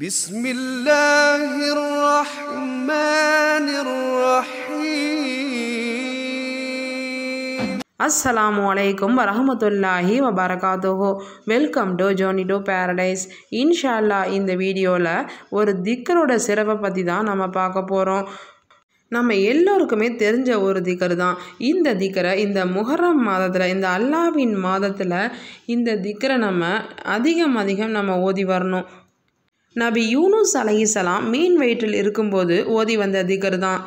بسم الله الرحمن الرحيم அஸ்ஸலாமு அலைக்கும் வரஹமத்துல்லாஹி வபரகாத்துஹோ வெல்கம் டு ஜோனிடோ பேரடைஸ் இன்ஷால்லா இந்த வீடியோவில் ஒரு திக்கரோட சிறப்பை பற்றி தான் நம்ம பார்க்க போகிறோம் நம்ம எல்லோருக்குமே தெரிஞ்ச ஒரு திக்கரு தான் இந்த திக்கரை இந்த முகரம் மாதத்தில் இந்த அல்லாவின் மாதத்தில் இந்த திக்கரை நம்ம அதிகம் அதிகம் நம்ம ஓதி வரணும் நபி யூனூஸ் அலையிசலாம் மீன் வயிற்றில் இருக்கும்போது ஓதி வந்த திகர் தான்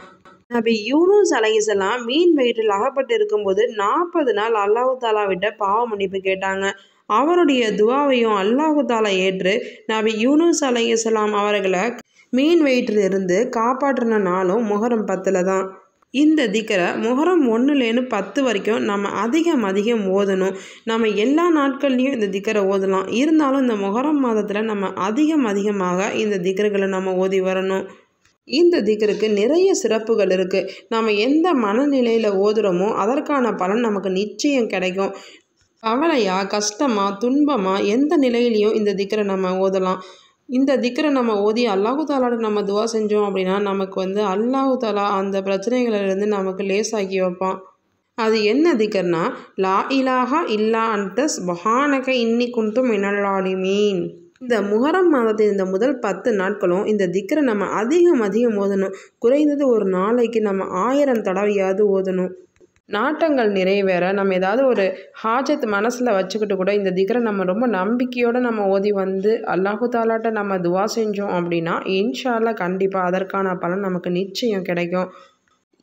நபி யூனூஸ் அலையிசலாம் மீன் வயிற்றில் அகப்பட்டு இருக்கும்போது நாற்பது நாள் அல்லாஹு தாலாவிட்ட பாவ மன்னிப்பு கேட்டாங்க அவருடைய துவாவையும் அல்லாஹு தாலா ஏற்று நபி யூனூஸ் அலையிசலாம் அவர்களை மீன் வயிற்றிலிருந்து காப்பாற்றின நாளும் முகரம் பத்தில் தான் இந்த திக்கரை முகரம் ஒன்றுலேருந்து பத்து வரைக்கும் நம்ம அதிகம் அதிகம் ஓதணும் நம்ம எல்லா நாட்கள்லேயும் இந்த திக்கரை ஓதலாம் இருந்தாலும் இந்த முகரம் மாதத்தில் நம்ம அதிகம் அதிகமாக இந்த திக்கர்களை நம்ம ஓதி வரணும் இந்த திக்கருக்கு நிறைய சிறப்புகள் இருக்குது நம்ம எந்த மனநிலையில் ஓதுறோமோ அதற்கான பலன் நமக்கு நிச்சயம் கிடைக்கும் கவலையாக கஷ்டமாக துன்பமாக எந்த நிலையிலையும் இந்த திக்கரை நம்ம ஓதலாம் இந்த திக்கரை நம்ம ஓதி அல்லாஹு தாலாட நம்ம துவா செஞ்சோம் அப்படின்னா நமக்கு வந்து அல்லாஹு தாலா அந்த பிரச்சனைகளிலிருந்து நமக்கு லேசாக்கி வைப்பான் அது என்ன திக்கர்னா லா இலாஹா இல்லா அந்தஸ் பஹானக இன்னி குந்தும் மீன் இந்த முகரம் மாதத்தின் இந்த முதல் பத்து நாட்களும் இந்த திக்கரை நம்ம அதிகம் அதிகம் ஓதணும் குறைந்தது ஒரு நாளைக்கு நம்ம ஆயிரம் தடவையாவது ஓதணும் நாட்டங்கள் நிறைவேற நம்ம ஏதாவது ஒரு ஹாஜத் மனசில் வச்சுக்கிட்டு கூட இந்த திகரை நம்ம ரொம்ப நம்பிக்கையோடு நம்ம ஓதி வந்து அல்லாஹு தாலாட்ட நம்ம துவா செஞ்சோம் அப்படின்னா இன்ஷால்லா கண்டிப்பாக அதற்கான பலன் நமக்கு நிச்சயம் கிடைக்கும்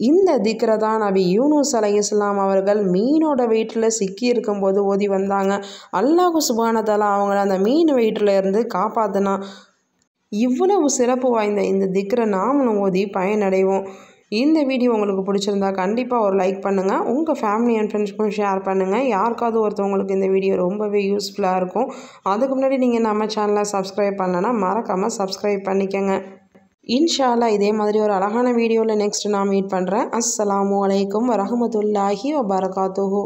இந்த திக்ரை தான் நபி யூனூஸ் அலை இஸ்லாம் அவர்கள் மீனோட வீட்டில் சிக்கி இருக்கும்போது ஓதி வந்தாங்க அல்லாஹு சுபானதால அவங்கள அந்த மீன் வீட்டில் இருந்து காப்பாற்றினா இவ்வளவு சிறப்பு வாய்ந்த இந்த திக்ரை நாமளும் ஓதி பயனடைவோம் இந்த வீடியோ உங்களுக்கு பிடிச்சிருந்தா கண்டிப்பாக ஒரு லைக் பண்ணுங்கள் உங்கள் ஃபேமிலி அண்ட் ஃப்ரெண்ட்ஸ்க்கும் ஷேர் பண்ணுங்கள் யாருக்காவது ஒருத்தவங்களுக்கு இந்த வீடியோ ரொம்பவே யூஸ்ஃபுல்லாக இருக்கும் அதுக்கு முன்னாடி நீங்கள் நம்ம சேனலை சப்ஸ்கிரைப் பண்ணலன்னா மறக்காமல் சப்ஸ்கிரைப் பண்ணிக்கோங்க இன்ஷால்லா இதே மாதிரி ஒரு அழகான வீடியோவில் நெக்ஸ்ட் நான் மீட் பண்ணுறேன் அஸ்லாம் வலைக்கம் வரமத்துல்லாஹி வபரகாத்துஹூ